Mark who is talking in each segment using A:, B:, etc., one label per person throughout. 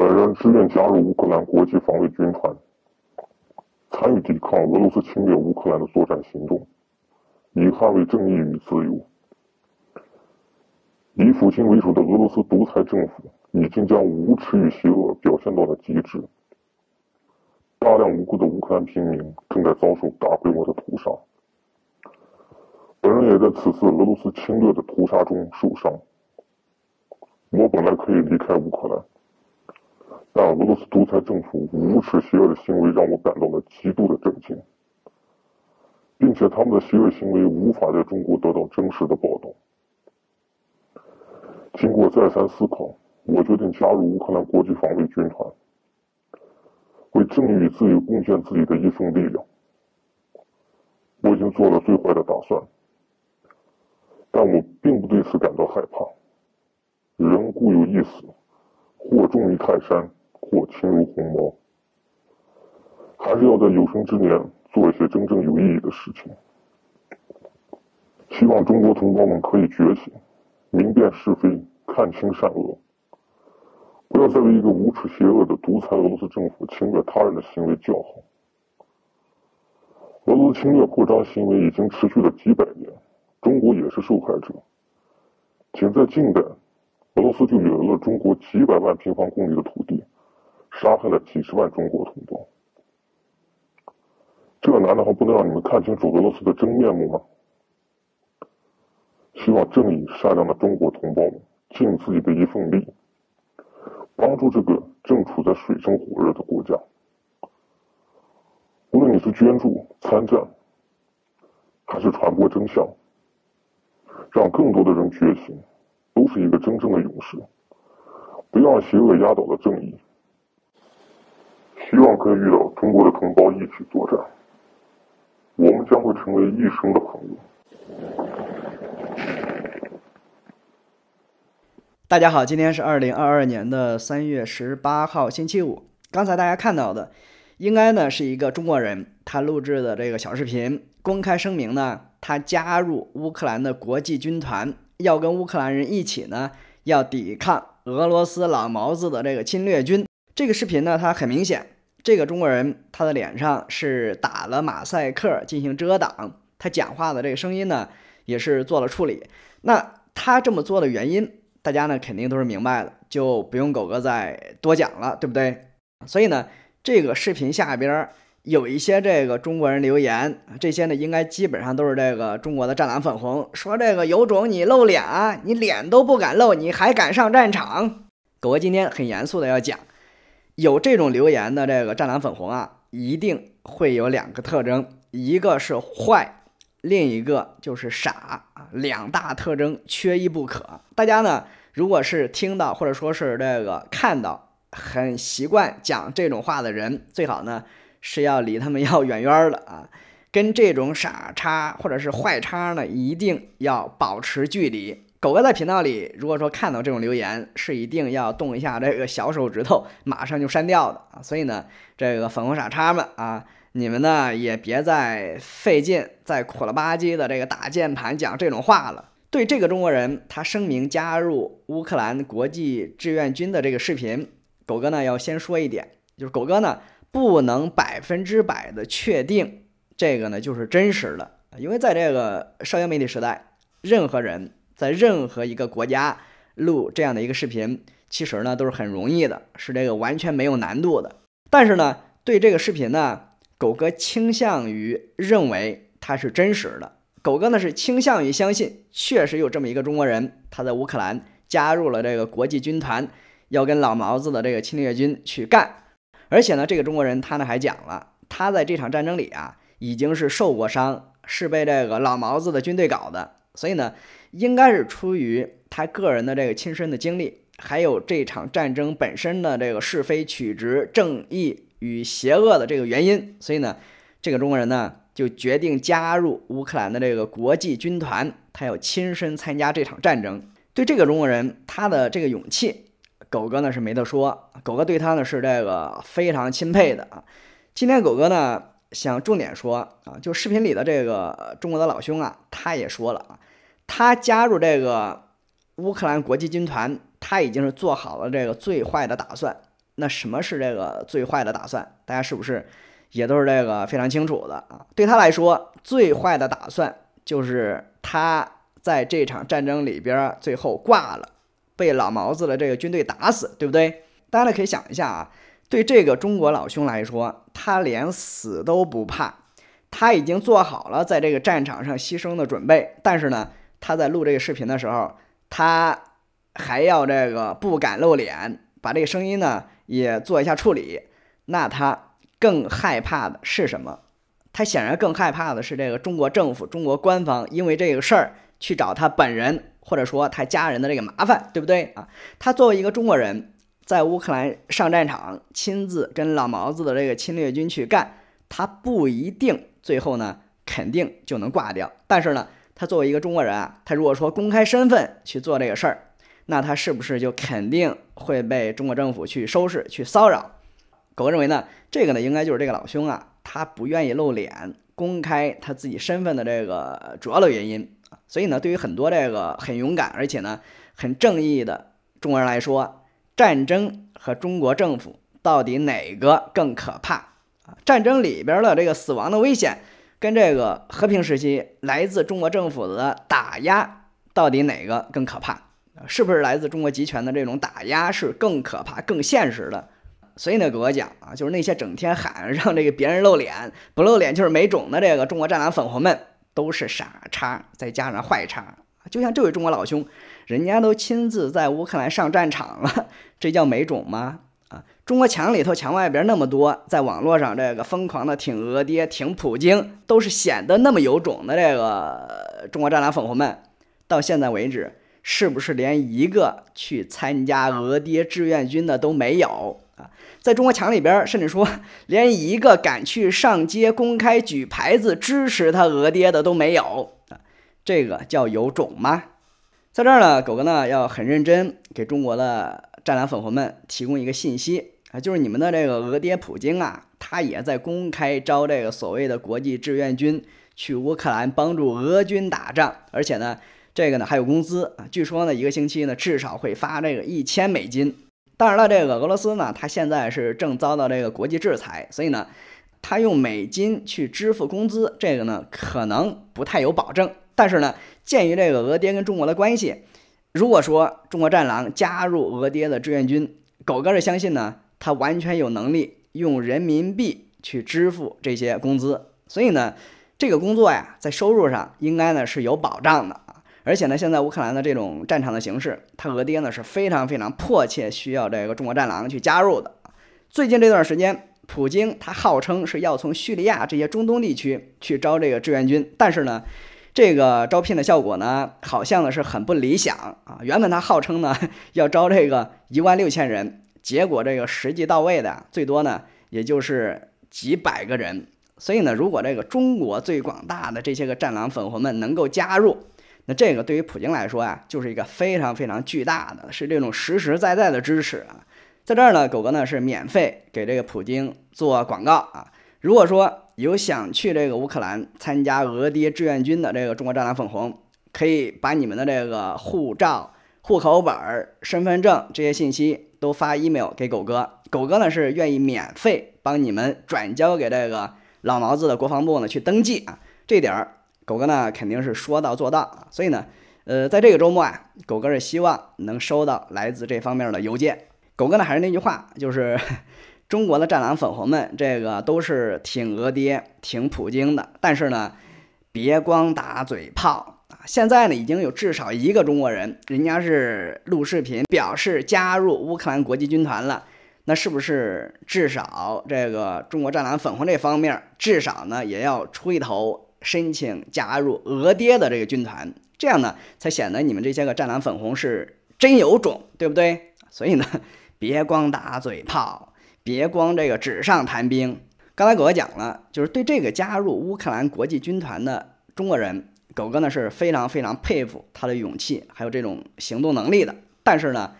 A: 本人志愿加入乌克兰国际防卫军团，参与抵抗俄罗斯侵略乌克兰的作战行动，以捍卫正义与自由。以普京为首的俄罗斯独裁政府已经将无耻与邪恶表现到了极致，大量无辜的乌克兰平民正在遭受大规模的屠杀。本人也在此次俄罗斯侵略的屠杀中受伤，我本来可以离开乌克兰。但俄罗斯独裁政府无耻邪恶的行为让我感到了极度的震惊，并且他们的邪恶行为无法在中国得到真实的报道。经过再三思考，我决定加入乌克兰国际防卫军团，为正义自由贡献自己的一份力量。我已经做了最坏的打算，但我并不对此感到害怕。人固有一死，或重于泰山。或轻如鸿毛，还是要在有生之年做一些真正有意义的事情。希望中国同胞们可以觉醒，明辨是非，看清善恶，不要再为一个无耻邪恶的独裁俄罗斯政府侵略他人的行为叫好。俄罗斯侵略扩张行为已经持续了几百年，中国也是受害者。仅在近代，俄罗斯就掠夺了中国几百万平方公里的土地。杀害了几十万中国同胞，这难道还不能让你们看清楚俄罗斯的真面目吗？希望正义善良的中国同胞们尽自己的一份力，帮助这个正处在水深火热的国家。无论你是捐助、参战，还是传播真相，让更多的人觉醒，都是一个真正的勇士。不要让邪恶压倒了正义。可以遇到中国的同胞一起作战，我们将会成为一生的朋友。
B: 大家好，今天是二零二二年的三月十八号星期五。刚才大家看到的，应该呢是一个中国人他录制的这个小视频，公开声明呢他加入乌克兰的国际军团，要跟乌克兰人一起呢要抵抗俄罗斯老毛子的这个侵略军。这个视频呢，它很明显。这个中国人，他的脸上是打了马赛克进行遮挡，他讲话的这个声音呢，也是做了处理。那他这么做的原因，大家呢肯定都是明白的，就不用狗哥再多讲了，对不对？所以呢，这个视频下边有一些这个中国人留言，这些呢应该基本上都是这个中国的战狼粉红，说这个有种你露脸，啊，你脸都不敢露，你还敢上战场？狗哥今天很严肃的要讲。有这种留言的这个“湛蓝粉红”啊，一定会有两个特征，一个是坏，另一个就是傻，两大特征缺一不可。大家呢，如果是听到或者说是这个看到很习惯讲这种话的人，最好呢是要离他们要远远儿的啊，跟这种傻叉或者是坏叉呢，一定要保持距离。狗哥在频道里，如果说看到这种留言，是一定要动一下这个小手指头，马上就删掉的啊！所以呢，这个粉红傻叉们啊，你们呢也别再费劲、再苦了吧唧的这个打键盘讲这种话了。对这个中国人他声明加入乌克兰国际志愿军的这个视频，狗哥呢要先说一点，就是狗哥呢不能百分之百的确定这个呢就是真实的，因为在这个社交媒体时代，任何人。在任何一个国家录这样的一个视频，其实呢都是很容易的，是这个完全没有难度的。但是呢，对这个视频呢，狗哥倾向于认为它是真实的。狗哥呢是倾向于相信，确实有这么一个中国人，他在乌克兰加入了这个国际军团，要跟老毛子的这个侵略军去干。而且呢，这个中国人他呢还讲了，他在这场战争里啊，已经是受过伤，是被这个老毛子的军队搞的。所以呢。应该是出于他个人的这个亲身的经历，还有这场战争本身的这个是非曲直、正义与邪恶的这个原因，所以呢，这个中国人呢就决定加入乌克兰的这个国际军团，他要亲身参加这场战争。对这个中国人，他的这个勇气，狗哥呢是没得说，狗哥对他呢是这个非常钦佩的啊。今天狗哥呢想重点说啊，就视频里的这个中国的老兄啊，他也说了啊。他加入这个乌克兰国际军团，他已经是做好了这个最坏的打算。那什么是这个最坏的打算？大家是不是也都是这个非常清楚的啊？对他来说，最坏的打算就是他在这场战争里边最后挂了，被老毛子的这个军队打死，对不对？大家呢可以想一下啊，对这个中国老兄来说，他连死都不怕，他已经做好了在这个战场上牺牲的准备，但是呢？他在录这个视频的时候，他还要这个不敢露脸，把这个声音呢也做一下处理。那他更害怕的是什么？他显然更害怕的是这个中国政府、中国官方因为这个事儿去找他本人或者说他家人的这个麻烦，对不对啊？他作为一个中国人，在乌克兰上战场，亲自跟老毛子的这个侵略军去干，他不一定最后呢肯定就能挂掉，但是呢。他作为一个中国人啊，他如果说公开身份去做这个事儿，那他是不是就肯定会被中国政府去收拾、去骚扰？狗哥认为呢，这个呢应该就是这个老兄啊，他不愿意露脸、公开他自己身份的这个主要的原因。所以呢，对于很多这个很勇敢而且呢很正义的中国人来说，战争和中国政府到底哪个更可怕啊？战争里边的这个死亡的危险。跟这个和平时期来自中国政府的打压，到底哪个更可怕？是不是来自中国集权的这种打压是更可怕、更现实的？所以呢，给我讲啊，就是那些整天喊 让这个别人露脸，不露脸就是没种的这个中国战狼粉红们都是傻叉，再加上坏叉。就像这位中国老兄，人家都亲自在乌克兰上战场了，这叫没种吗？啊，中国墙里头，墙外边那么多在网络上这个疯狂的挺俄爹、挺普京，都是显得那么有种的这个中国战狼粉红们，到现在为止，是不是连一个去参加俄爹志愿军的都没有啊？在中国墙里边，甚至说连一个敢去上街公开举牌子支持他俄爹的都没有啊？这个叫有种吗？在这儿呢，狗哥呢要很认真给中国的。战狼粉红们提供一个信息啊，就是你们的这个俄爹普京啊，他也在公开招这个所谓的国际志愿军去乌克兰帮助俄军打仗，而且呢，这个呢还有工资啊，据说呢一个星期呢至少会发这个一千美金。当然了，这个俄罗斯呢，他现在是正遭到这个国际制裁，所以呢，他用美金去支付工资，这个呢可能不太有保证。但是呢，鉴于这个俄爹跟中国的关系。如果说中国战狼加入俄爹的志愿军，狗哥是相信呢，他完全有能力用人民币去支付这些工资，所以呢，这个工作呀，在收入上应该呢是有保障的啊。而且呢，现在乌克兰的这种战场的形式，他俄爹呢是非常非常迫切需要这个中国战狼去加入的。最近这段时间，普京他号称是要从叙利亚这些中东地区去招这个志愿军，但是呢。这个招聘的效果呢，好像呢是很不理想啊。原本他号称呢要招这个一万六千人，结果这个实际到位的最多呢也就是几百个人。所以呢，如果这个中国最广大的这些个战狼粉红们能够加入，那这个对于普京来说啊，就是一个非常非常巨大的，是这种实实在在的支持啊。在这儿呢，狗哥呢是免费给这个普京做广告啊。如果说，有想去这个乌克兰参加俄爹志愿军的这个中国战狼粉红，可以把你们的这个护照、户口本、身份证这些信息都发 email 给狗哥。狗哥呢是愿意免费帮你们转交给这个老毛子的国防部呢去登记啊。这点儿狗哥呢肯定是说到做到啊。所以呢，呃，在这个周末啊，狗哥是希望能收到来自这方面的邮件。狗哥呢还是那句话，就是。中国的战狼粉红们，这个都是挺俄爹、挺普京的，但是呢，别光打嘴炮啊！现在呢，已经有至少一个中国人，人家是录视频表示加入乌克兰国际军团了。那是不是至少这个中国战狼粉红这方面，至少呢也要出一头申请加入俄爹的这个军团？这样呢，才显得你们这些个战狼粉红是真有种，对不对？所以呢，别光打嘴炮。别光这个纸上谈兵。刚才狗哥讲了，就是对这个加入乌克兰国际军团的中国人，狗哥呢是非常非常佩服他的勇气，还有这种行动能力的。但是呢，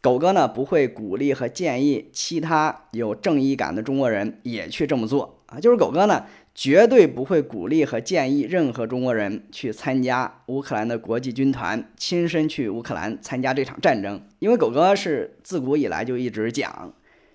B: 狗哥呢不会鼓励和建议其他有正义感的中国人也去这么做啊。就是狗哥呢绝对不会鼓励和建议任何中国人去参加乌克兰的国际军团，亲身去乌克兰参加这场战争。因为狗哥是自古以来就一直讲。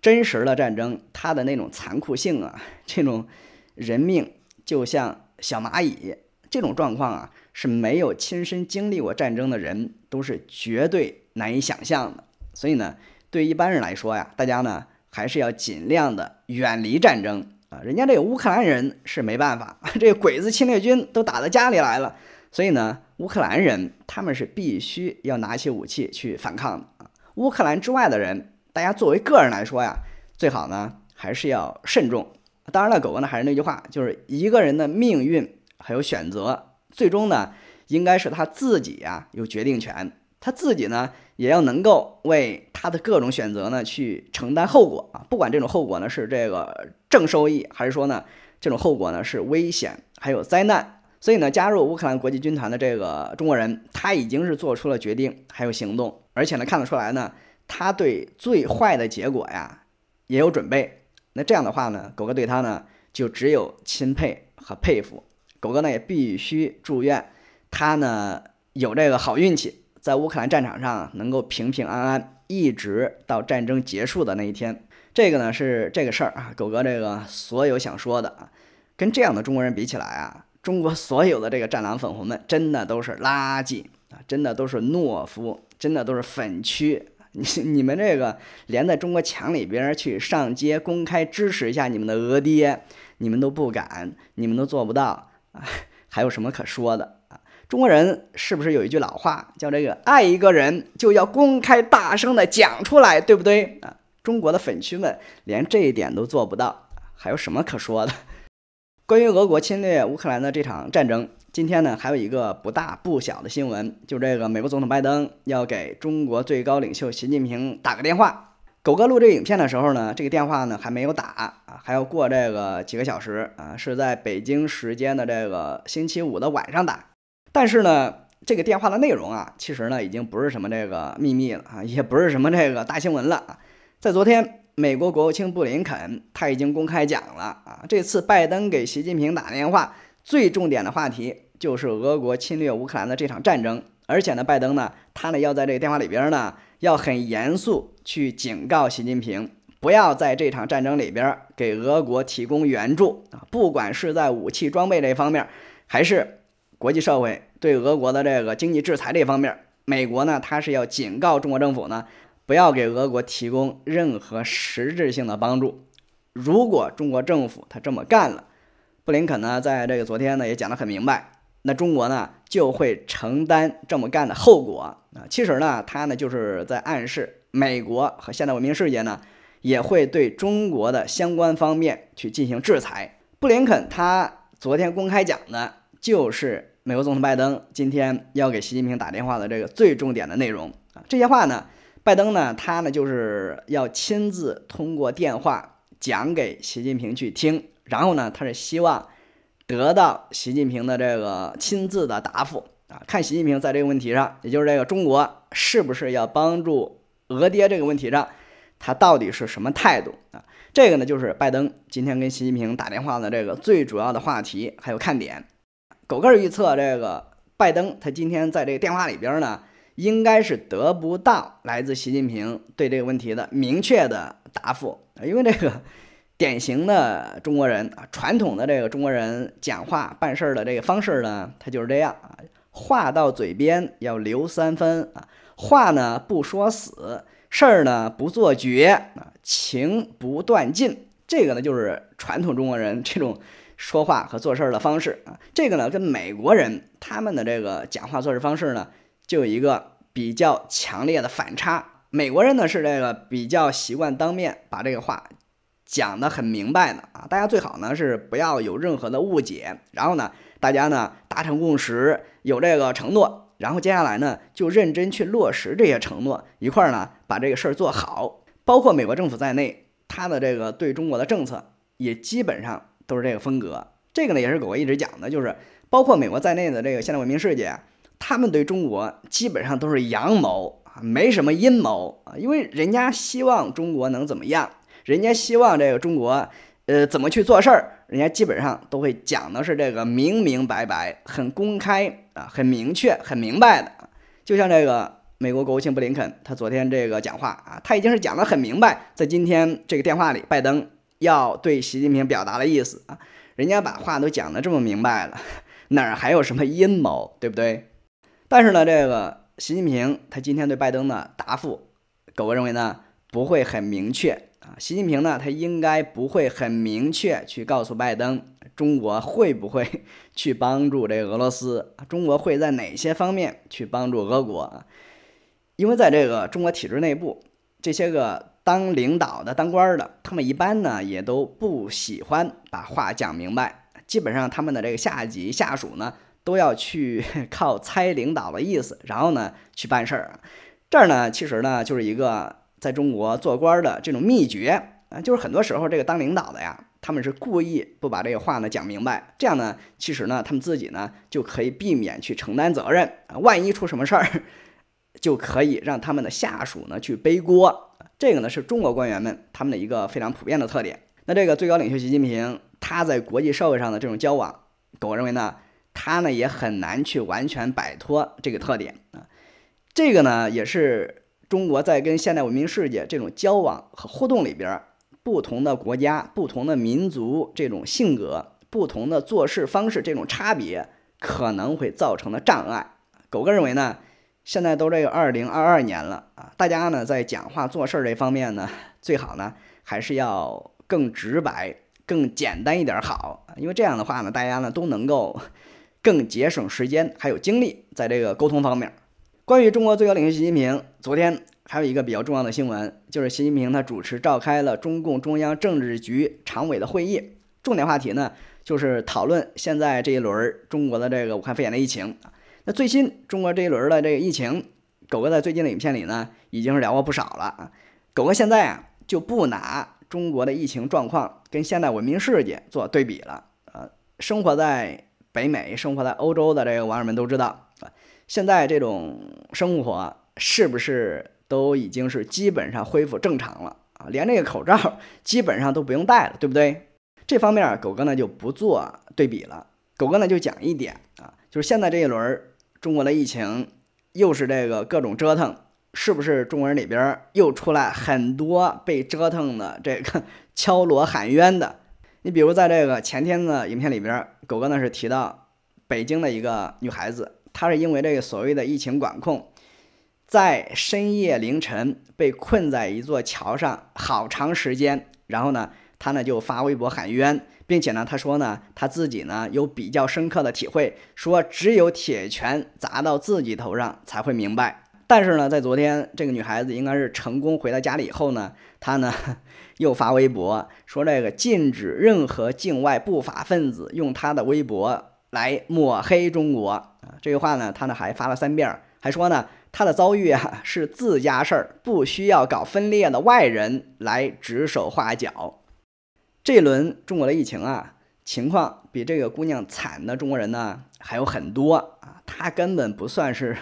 B: 真实的战争，它的那种残酷性啊，这种人命就像小蚂蚁，这种状况啊，是没有亲身经历过战争的人都是绝对难以想象的。所以呢，对一般人来说呀，大家呢还是要尽量的远离战争啊。人家这个乌克兰人是没办法，这个鬼子侵略军都打到家里来了，所以呢，乌克兰人他们是必须要拿起武器去反抗的。乌克兰之外的人。大家作为个人来说呀，最好呢还是要慎重。当然了，狗狗呢还是那句话，就是一个人的命运还有选择，最终呢应该是他自己呀有决定权，他自己呢也要能够为他的各种选择呢去承担后果啊。不管这种后果呢是这个正收益，还是说呢这种后果呢是危险还有灾难。所以呢，加入乌克兰国际军团的这个中国人，他已经是做出了决定还有行动，而且呢看得出来呢。他对最坏的结果呀也有准备，那这样的话呢，狗哥对他呢就只有钦佩和佩服。狗哥呢也必须祝愿他呢有这个好运气，在乌克兰战场上能够平平安安，一直到战争结束的那一天。这个呢是这个事儿啊，狗哥这个所有想说的啊，跟这样的中国人比起来啊，中国所有的这个战狼粉红们真的都是垃圾啊，真的都是懦夫，真的都是粉区你你们这个连在中国墙里边去上街公开支持一下你们的俄爹，你们都不敢，你们都做不到啊，还有什么可说的啊？中国人是不是有一句老话叫这个爱一个人就要公开大声的讲出来，对不对啊？中国的粉区们连这一点都做不到，还有什么可说的？关于俄国侵略乌克兰的这场战争。今天呢，还有一个不大不小的新闻，就这个美国总统拜登要给中国最高领袖习近平打个电话。狗哥录这个影片的时候呢，这个电话呢还没有打啊，还要过这个几个小时啊，是在北京时间的这个星期五的晚上打。但是呢，这个电话的内容啊，其实呢已经不是什么这个秘密了啊，也不是什么这个大新闻了。啊。在昨天，美国国务卿布林肯他已经公开讲了啊，这次拜登给习近平打电话。最重点的话题就是俄国侵略乌克兰的这场战争，而且呢，拜登呢，他呢要在这个电话里边呢，要很严肃去警告习近平，不要在这场战争里边给俄国提供援助啊，不管是在武器装备这方面，还是国际社会对俄国的这个经济制裁这方面，美国呢，他是要警告中国政府呢，不要给俄国提供任何实质性的帮助，如果中国政府他这么干了。布林肯呢，在这个昨天呢，也讲得很明白。那中国呢，就会承担这么干的后果啊。其实呢，他呢，就是在暗示美国和现代文明世界呢，也会对中国的相关方面去进行制裁。布林肯他昨天公开讲的，就是美国总统拜登今天要给习近平打电话的这个最重点的内容啊。这些话呢，拜登呢，他呢，就是要亲自通过电话讲给习近平去听。然后呢，他是希望得到习近平的这个亲自的答复啊，看习近平在这个问题上，也就是这个中国是不是要帮助俄爹这个问题上，他到底是什么态度啊？这个呢，就是拜登今天跟习近平打电话的这个最主要的话题，还有看点。狗哥预测，这个拜登他今天在这个电话里边呢，应该是得不到来自习近平对这个问题的明确的答复，因为这个。典型的中国人啊，传统的这个中国人讲话办事儿的这个方式呢，他就是这样啊，话到嘴边要留三分啊，话呢不说死，事儿呢不做绝啊，情不断尽。这个呢就是传统中国人这种说话和做事的方式啊，这个呢跟美国人他们的这个讲话做事方式呢，就有一个比较强烈的反差。美国人呢是这个比较习惯当面把这个话。讲得很明白呢啊，大家最好呢是不要有任何的误解，然后呢，大家呢达成共识，有这个承诺，然后接下来呢就认真去落实这些承诺，一块儿呢把这个事儿做好。包括美国政府在内，他的这个对中国的政策也基本上都是这个风格。这个呢也是狗哥一直讲的，就是包括美国在内的这个现代文明世界，他们对中国基本上都是阳谋啊，没什么阴谋啊，因为人家希望中国能怎么样。人家希望这个中国，呃，怎么去做事儿，人家基本上都会讲的是这个明明白白、很公开啊、很明确、很明白的。就像这个美国国务卿布林肯，他昨天这个讲话啊，他已经是讲得很明白，在今天这个电话里，拜登要对习近平表达的意思啊，人家把话都讲得这么明白了，哪儿还有什么阴谋，对不对？但是呢，这个习近平他今天对拜登的答复，狗哥认为呢，不会很明确。啊，习近平呢，他应该不会很明确去告诉拜登，中国会不会 去帮助这俄罗斯？中国会在哪些方面去帮助俄国因为在这个中国体制内部，这些个当领导的、当官的，他们一般呢也都不喜欢把话讲明白，基本上他们的这个下级、下属呢都要去 靠猜领导的意思，然后呢去办事儿。这儿呢，其实呢就是一个。在中国做官的这种秘诀啊，就是很多时候这个当领导的呀，他们是故意不把这个话呢讲明白，这样呢，其实呢，他们自己呢就可以避免去承担责任，啊，万一出什么事儿，就可以让他们的下属呢去背锅。这个呢是中国官员们他们的一个非常普遍的特点。那这个最高领袖习近平他在国际社会上的这种交往，我认为呢，他呢也很难去完全摆脱这个特点啊。这个呢也是。中国在跟现代文明世界这种交往和互动里边，不同的国家、不同的民族这种性格、不同的做事方式这种差别，可能会造成的障碍。狗哥认为呢，现在都这个二零二二年了啊，大家呢在讲话、做事这方面呢，最好呢还是要更直白、更简单一点好，因为这样的话呢，大家呢都能够更节省时间，还有精力，在这个沟通方面。关于中国最高领袖习近平，昨天还有一个比较重要的新闻，就是习近平他主持召开了中共中央政治局常委的会议，重点话题呢就是讨论现在这一轮中国的这个武汉肺炎的疫情那最新中国这一轮的这个疫情，狗哥在最近的影片里呢已经是聊过不少了啊。狗哥现在啊就不拿中国的疫情状况跟现代文明世界做对比了啊，生活在。北美生活在欧洲的这个网友们都知道，现在这种生活是不是都已经是基本上恢复正常了啊？连这个口罩 基本上都不用戴了，对不对？这方面狗哥呢就不做对比了，狗哥呢就讲一点啊，就是现在这一轮中国的疫情又是这个各种折腾，是不是中国人里边又出来很多被折腾的这个 敲锣喊冤的？你比如在这个前天的影片里边，狗哥呢是提到北京的一个女孩子，她是因为这个所谓的疫情管控，在深夜凌晨被困在一座桥上好长时间，然后呢，她呢就发微博喊冤，并且呢，她说呢，她自己呢有比较深刻的体会，说只有铁拳砸到自己头上才会明白。但是呢，在昨天这个女孩子应该是成功回到家里以后呢，她呢 又发微博说：“这个禁止任何境外不法分子用她的微博来抹黑中国。”啊，这句话呢，她呢还发了三遍，还说呢她的遭遇啊是自家事儿，不需要搞分裂的外人来指手画脚。这轮中国的疫情啊，情况比这个姑娘惨的中国人呢还有很多啊，她根本不算是。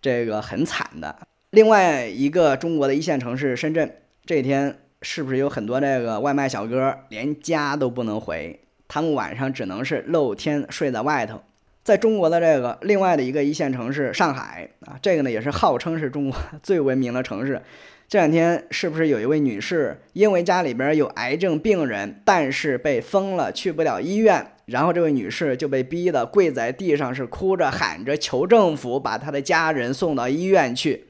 B: 这个很惨的。另外一个中国的一线城市深圳，这几天是不是有很多这个外卖小哥连家都不能回？他们晚上只能是露天睡在外头。在中国的这个另外的一个一线城市上海啊，这个呢也是号称是中国最文明的城市。这两天是不是有一位女士，因为家里边有癌症病人，但是被封了，去不了医院，然后这位女士就被逼的跪在地上，是哭着喊着求政府把她的家人送到医院去。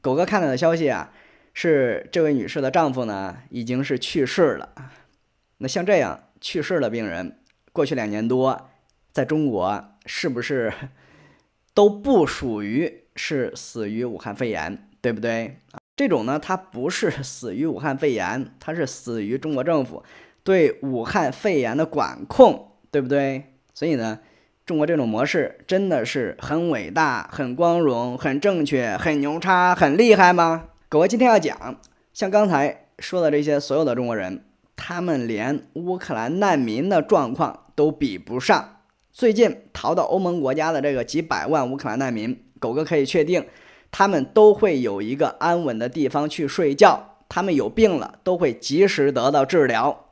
B: 狗哥看到的消息啊，是这位女士的丈夫呢已经是去世了。那像这样去世的病人，过去两年多，在中国是不是都不属于是死于武汉肺炎，对不对？这种呢，它不是死于武汉肺炎，它是死于中国政府对武汉肺炎的管控，对不对？所以呢，中国这种模式真的是很伟大、很光荣、很正确、很牛叉、很厉害吗？狗哥今天要讲，像刚才说的这些，所有的中国人，他们连乌克兰难民的状况都比不上。最近逃到欧盟国家的这个几百万乌克兰难民，狗哥可以确定。他们都会有一个安稳的地方去睡觉，他们有病了都会及时得到治疗。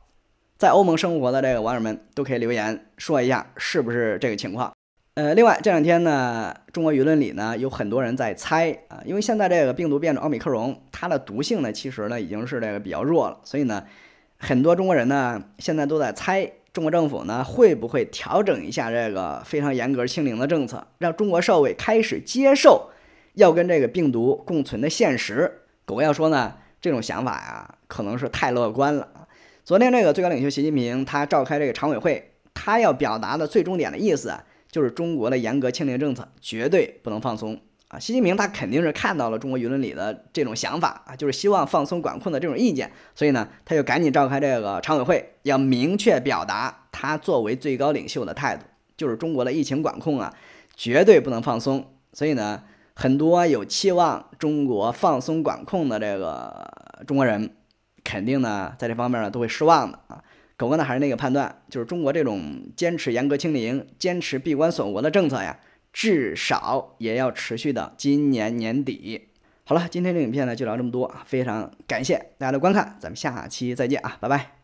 B: 在欧盟生活的这个网友们都可以留言说一下，是不是这个情况？呃，另外这两天呢，中国舆论里呢有很多人在猜啊，因为现在这个病毒变成奥密克戎，它的毒性呢其实呢已经是这个比较弱了，所以呢，很多中国人呢现在都在猜，中国政府呢会不会调整一下这个非常严格清零的政策，让中国社会开始接受？要跟这个病毒共存的现实，狗要说呢，这种想法呀，可能是太乐观了昨天这个最高领袖习近平他召开这个常委会，他要表达的最重点的意思，啊，就是中国的严格清零政策绝对不能放松啊。习近平他肯定是看到了中国舆论里的这种想法啊，就是希望放松管控的这种意见，所以呢，他就赶紧召开这个常委会，要明确表达他作为最高领袖的态度，就是中国的疫情管控啊，绝对不能放松。所以呢。很多有期望中国放松管控的这个中国人，肯定呢在这方面呢都会失望的啊。狗哥呢还是那个判断，就是中国这种坚持严格清零、坚持闭关锁国的政策呀，至少也要持续到今年年底。好了，今天这影片呢就聊这么多啊，非常感谢大家的观看，咱们下期再见啊，拜拜。